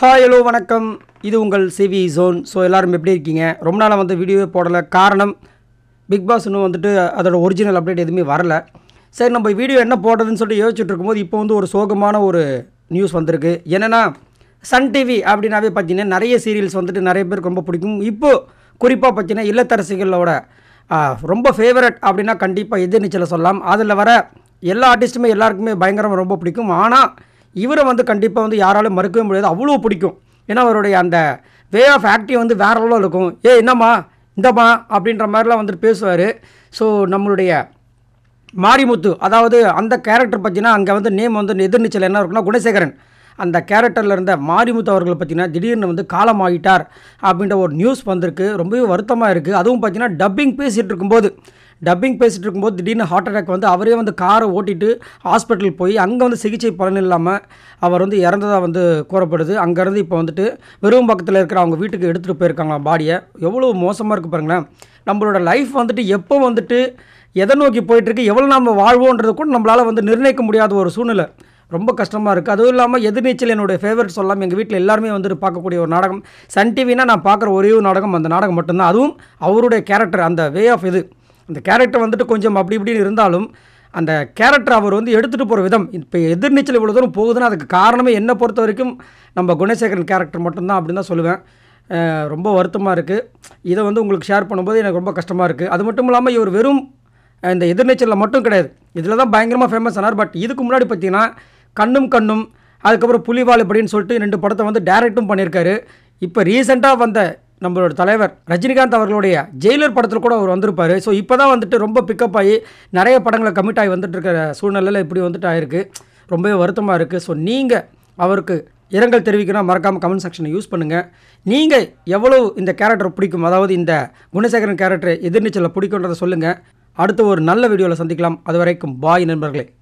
hi hello வணக்கம் இது உங்கள் சிவி ஜோன் ஸோ எல்லோரும் எப்படி இருக்கீங்க ரொம்ப நாளாக வந்து வீடியோவே போடலை காரணம் பிக் பாஸ் இன்னும் வந்துட்டு அதோடய ஒரிஜினல் அப்டேட் எதுவுமே வரல சரி நம்ம வீடியோ என்ன போடுறதுன்னு சொல்லிட்டு யோசிச்சுட்டு இருக்கும்போது இப்போ வந்து ஒரு சோகமான ஒரு நியூஸ் வந்திருக்கு என்னென்னா சன் டிவி அப்படின்னாவே பார்த்தீங்கன்னா நிறைய சீரியல்ஸ் வந்துட்டு நிறைய பேருக்கு ரொம்ப பிடிக்கும் இப்போது குறிப்பாக பார்த்தீங்கன்னா இல்லத்தரசிகளோட ரொம்ப ஃபேவரட் அப்படின்னா கண்டிப்பாக எதிர்நீச்சலை சொல்லலாம் அதில் வர எல்லா ஆர்டிஸ்ட்டுமே எல்லாருக்குமே பயங்கரமாக ரொம்ப பிடிக்கும் ஆனால் இவரை வந்து கண்டிப்பாக வந்து யாராலும் மறுக்கவே முடியாது அவ்வளோ பிடிக்கும் ஏன்னா அவருடைய அந்த வே ஆஃப் ஆக்டிவ் வந்து வேறு அளவில் இருக்கும் ஏ என்னம்மா இந்தம்மா அப்படின்ற மாதிரிலாம் வந்துட்டு பேசுவார் ஸோ நம்மளுடைய மாரிமுத்து அதாவது அந்த கேரக்டர் பார்த்தீங்கன்னா அங்கே வந்து நேம் வந்து எதிர்நீச்சல் என்ன இருக்குன்னா குணசேகரன் அந்த கேரக்டரில் இருந்த மாரிமுத்து அவர்களை பார்த்தீங்கன்னா திடீர்னு வந்து காலமாகிட்டார் அப்படின்ற ஒரு நியூஸ் வந்திருக்கு ரொம்பவே வருத்தமாக இருக்குது அதுவும் பார்த்தீங்கன்னா டப்பிங் பேசிகிட்டு இருக்கும்போது டப்பிங் பேசிகிட்டு இருக்கும்போது திடீர்னு ஹார்ட் அட்டாக் வந்து அவரே வந்து காரை ஓட்டிட்டு ஹாஸ்பிட்டல் போய் அங்கே வந்து சிகிச்சை பலன் இல்லாமல் அவர் வந்து இறந்ததாக வந்து கூறப்படுது அங்கேருந்து இப்போ வந்துட்டு வெறும் பக்கத்தில் இருக்கிற அவங்க வீட்டுக்கு எடுத்துகிட்டு போயிருக்காங்களாம் பாடியை எவ்வளோ மோசமாக இருக்குது பாருங்களேன் நம்மளோட லைஃப் வந்துட்டு எப்போ வந்துட்டு எதை நோக்கி போயிட்டுருக்கு எவ்வளோ நம்ம வாழ்வோன்றது கூட நம்மளால் வந்து நிர்ணயிக்க முடியாத ஒரு சூழ்நிலை ரொம்ப கஷ்டமாக இருக்குது அதுவும் இல்லாமல் எதிர்நீச்சல் என்னுடைய ஃபேவரட் சொல்லாமல் எங்கள் வீட்டில் எல்லாருமே வந்துட்டு பார்க்கக்கூடிய ஒரு நாடகம் சன் டிவினா நான் பார்க்குற ஒரே ஒரு நாடகம் அந்த நாடகம் மட்டும்தான் அதுவும் அவருடைய கேரக்டர் அந்த வே ஆஃப் இது அந்த கேரக்டர் வந்துட்டு கொஞ்சம் அப்படி இப்படின்னு இருந்தாலும் அந்த கேரக்டர் அவர் வந்து எடுத்துகிட்டு போகிற விதம் இப்போ எதிர்நீச்சல் இவ்வளோ தூரம் போகுதுன்னா அதுக்கு காரணமே என்னை பொறுத்த வரைக்கும் நம்ம குணசேகரன் கேரக்டர் மட்டும்தான் அப்படின்னு தான் சொல்லுவேன் ரொம்ப வருத்தமாக இருக்குது இதை வந்து உங்களுக்கு ஷேர் பண்ணும்போது எனக்கு ரொம்ப கஷ்டமாக இருக்குது அது மட்டும் இல்லாமல் இவர் வெறும் இந்த எதிர்நீச்சலில் மட்டும் கிடையாது இதில் தான் பயங்கரமாக ஃபேமஸ் ஆனார் பட் இதுக்கு முன்னாடி பார்த்தீங்கன்னா கண்ணும் கண்ணும் அதுக்கப்புறம் புலிவால் இப்படின்னு சொல்லிட்டு ரெண்டு படத்தை வந்து டேரக்டும் பண்ணியிருக்காரு இப்போ ரீசெண்டாக வந்த நம்மளோட தலைவர் ரஜினிகாந்த் அவர்களுடைய ஜெயிலர் படத்தில் கூட அவர் வந்திருப்பார் ஸோ இப்போ தான் வந்துட்டு ரொம்ப பிக்கப் ஆகி நிறைய படங்களை கமிட் ஆகி வந்துட்டு இருக்கிற சூழ்நிலையில் இப்படி வந்துட்டு ஆயிருக்கு ரொம்பவே வருத்தமாக இருக்குது ஸோ நீங்கள் அவருக்கு இரங்கல் தெரிவிக்கணும் மறக்காமல் கமெண்ட் செக்ஷனை யூஸ் பண்ணுங்கள் நீங்கள் எவ்வளோ இந்த கேரக்டர் பிடிக்கும் அதாவது இந்த குணசேகரன் கேரக்டர் எதிர்நீச்சலில் பிடிக்குன்றதை சொல்லுங்கள் அடுத்து ஒரு நல்ல வீடியோவில் சந்திக்கலாம் அது வரைக்கும் பாய் நண்பர்களே